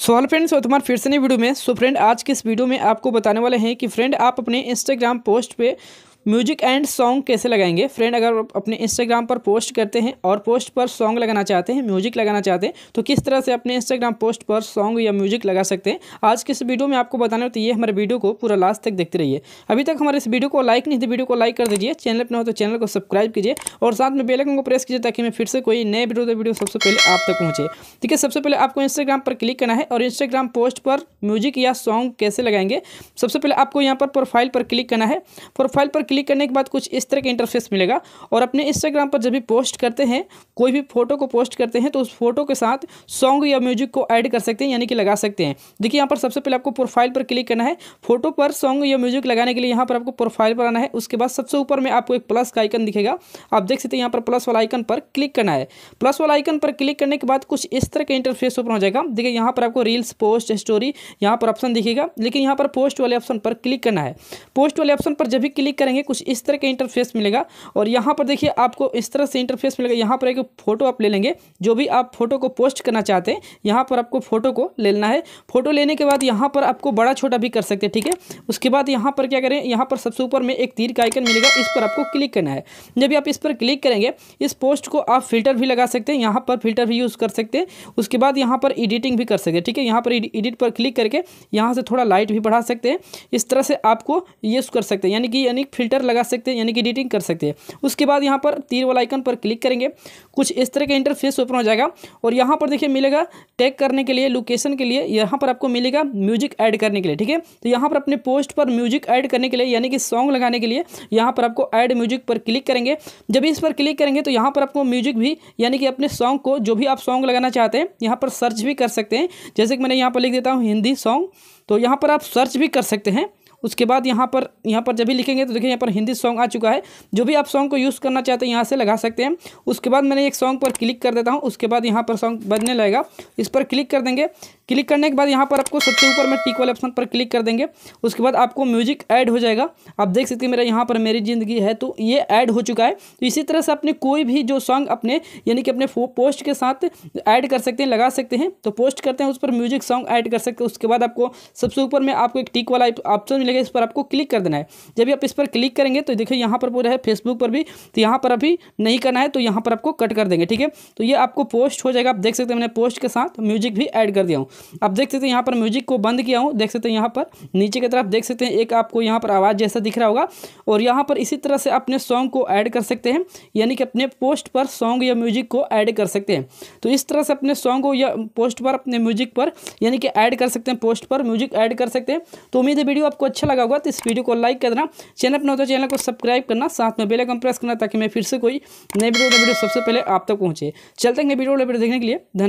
so hello friends और तुम्हारे फिर से नई वीडियो में सो so, फ्रेंड आज के इस वीडियो में आपको बताने वाले हैं कि फ्रेंड आप अपने इंस्टाग्राम पोस्ट पे म्यूजिक एंड सॉन्ग कैसे लगाएंगे फ्रेंड अगर आप अपने इंस्टाग्राम पर पोस्ट करते हैं और पोस्ट पर सॉन्ग लगाना चाहते हैं म्यूजिक लगाना चाहते हैं तो किस तरह से अपने इंस्टाग्राम पोस्ट पर सॉन्ग या म्यूजिक लगा सकते हैं आज के इस वीडियो में आपको बताने तो ये हमारे वीडियो को पूरा लास्ट तक देखते रहिए अभी तक हमारे इस वीडियो को लाइक नहीं थे वीडियो को लाइक कर दीजिए चैनल पर हो तो चैनल को सब्सक्राइब कीजिए और साथ में बेलकन को प्रेस कीजिए ताकि मैं फिर से कोई नए वीडियो तो वीडियो सबसे पहले आप तक पहुँचे ठीक है सबसे पहले आपको इंस्टाग्राम पर क्लिक करना है और इंस्टाग्राम पोस्ट पर म्यूजिक या सॉन्ग कैसे लगाएंगे सबसे पहले आपको यहाँ पर प्रोफाइल पर क्लिक करना है प्रोफाइल पर क्लिक करने के बाद कुछ इस तरह का इंटरफेस मिलेगा और अपने इंस्टाग्राम पर जब भी पोस्ट करते हैं कोई भी फोटो को पोस्ट करते हैं तो उस फोटो के साथ सॉन्ग या म्यूजिक को ऐड कर सकते हैं यानी कि लगा सकते हैं देखिए यहाँ पर सबसे पहले आपको प्रोफाइल पर क्लिक करना है फोटो पर सॉन्ग या म्यूजिक लगाने के लिए यहाँ पर आपको प्रोफाइल पर आना है उसके बाद सबसे ऊपर में आपको एक प्लस का आइकन दिखेगा आप देख सकते हैं यहाँ पर प्लस वाला आइकन पर क्लिक करना है प्लस वाला आइकन पर क्लिक करने के बाद कुछ इस तरह का इंटरफेस ओपन हो जाएगा देखिए यहाँ पर आपको रील्स पोस्ट स्टोरी यहाँ पर ऑप्शन दिखेगा लेकिन यहाँ पर पोस्ट वाले ऑप्शन पर क्लिक करना है पोस्ट वाले ऑप्शन पर जब भी क्लिक करेंगे देखिए कुछ इस तरह का इंटरफेस मिलेगा और यहाँ पर देखिए आपको इस तरह से इंटरफेस मिलेगा यहाँ पर एक फ़ोटो आप ले लेंगे जो भी आप फोटो को पोस्ट करना चाहते हैं यहाँ पर आपको फ़ोटो को ले लेना है फोटो लेने के बाद यहाँ पर आपको बड़ा छोटा भी कर सकते हैं ठीक है उसके बाद यहाँ पर क्या करें यहाँ पर सबसे ऊपर में एक तीर का आइकन मिलेगा इस पर आपको क्लिक करना है जब भी आप इस पर क्लिक करेंगे इस पोस्ट को आप फिल्टर भी लगा सकते हैं यहाँ पर फिल्टर भी यूज़ कर सकते हैं उसके बाद यहाँ पर एडिटिंग भी कर सकते हैं ठीक है यहाँ पर एडिट पर क्लिक करके यहाँ से थोड़ा लाइट भी बढ़ा सकते हैं इस तरह से आपको यूज़ कर सकते हैं यानी कि यानी फिल्टर फिल्टर लगा सकते हैं यानी कि एडिटिंग कर सकते हैं उसके बाद यहाँ पर तीर वाला आइकन पर क्लिक करेंगे कुछ इस तरह का इंटरफेस ओपन हो जाएगा और यहाँ पर देखिए मिलेगा टैग करने के लिए लोकेशन के लिए यहाँ पर आपको मिलेगा म्यूजिक ऐड करने के लिए ठीक है तो यहाँ पर अपने पोस्ट पर म्यूजिक ऐड करने के लिए यानी कि सॉन्ग लगाने के लिए यहाँ पर आपको ऐड म्यूजिक पर क्लिक करेंगे जब इस पर क्लिक करेंगे तो यहाँ पर आपको म्यूजिक भी यानी कि अपने सॉन्ग को जो भी आप सॉन्ग लगाना चाहते हैं यहाँ पर सर्च भी कर सकते हैं जैसे कि मैंने यहाँ पर लिख देता हूँ हिंदी सॉन्ग तो यहाँ पर आप सर्च भी कर सकते हैं उसके बाद यहाँ पर यहाँ पर जब भी लिखेंगे तो देखिए यहाँ पर हिंदी सॉन्ग आ चुका है जो भी आप सॉन्ग को यूज़ करना चाहते हैं यहाँ से लगा सकते हैं उसके बाद मैंने एक सॉन्ग पर क्लिक कर देता हूँ उसके बाद यहाँ पर सॉन्ग बजने लगेगा इस पर क्लिक कर देंगे क्लिक करने के बाद यहाँ पर आपको सबसे ऊपर में टिक वाले ऑप्शन पर क्लिक कर देंगे उसके बाद आपको म्यूजिक ऐड हो जाएगा आप देख सकते हैं मेरा यहाँ पर मेरी ज़िंदगी है तो ये ऐड हो चुका है तो इसी तरह से अपने कोई भी जो सॉन्ग अपने यानी कि अपने पोस्ट के साथ ऐड कर सकते हैं लगा सकते हैं तो पोस्ट करते हैं उस पर म्यूजिक सॉन्ग ऐड कर सकते हैं उसके बाद आपको सबसे ऊपर में आपको एक टिक वाला ऑप्शन मिलेगा इस पर आपको क्लिक कर देना है जब भी आप इस पर क्लिक करेंगे तो देखिए यहाँ पर पूरा है फेसबुक पर भी तो यहाँ पर अभी नहीं करना है तो यहाँ पर आपको कट कर देंगे ठीक है तो ये आपको पोस्ट हो जाएगा आप देख सकते हैं मैंने पोस्ट के साथ म्यूजिक भी ऐड कर दिया हूँ आप देख सकते हैं यहाँ पर म्यूजिक को बंद किया हूँ देख सकते हैं यहाँ पर नीचे की तरफ देख सकते हैं एक आपको यहाँ पर आवाज़ जैसा दिख रहा होगा और यहाँ पर इसी तरह से अपने सॉन्ग को ऐड कर सकते हैं यानी कि अपने पोस्ट पर सॉन्ग या म्यूजिक को ऐड कर सकते हैं तो इस तरह से अपने सॉन्ग को या पोस्ट पर अपने म्यूजिक पर यानी कि ऐड कर सकते हैं पोस्ट पर म्यूजिक ऐड कर सकते हैं तो उम्मीद है वीडियो आपको अच्छा लगा होगा तो इस वीडियो को लाइक करना चैनल अपना होता चैनल को सब्सक्राइब करना साथ में बेल आइकन प्रेस करना ताकि मैं फिर से कोई नई वीडियो सबसे पहले आप तक पहुँचे चलते हैं वीडियो वीडियो देखने के लिए धन्यवाद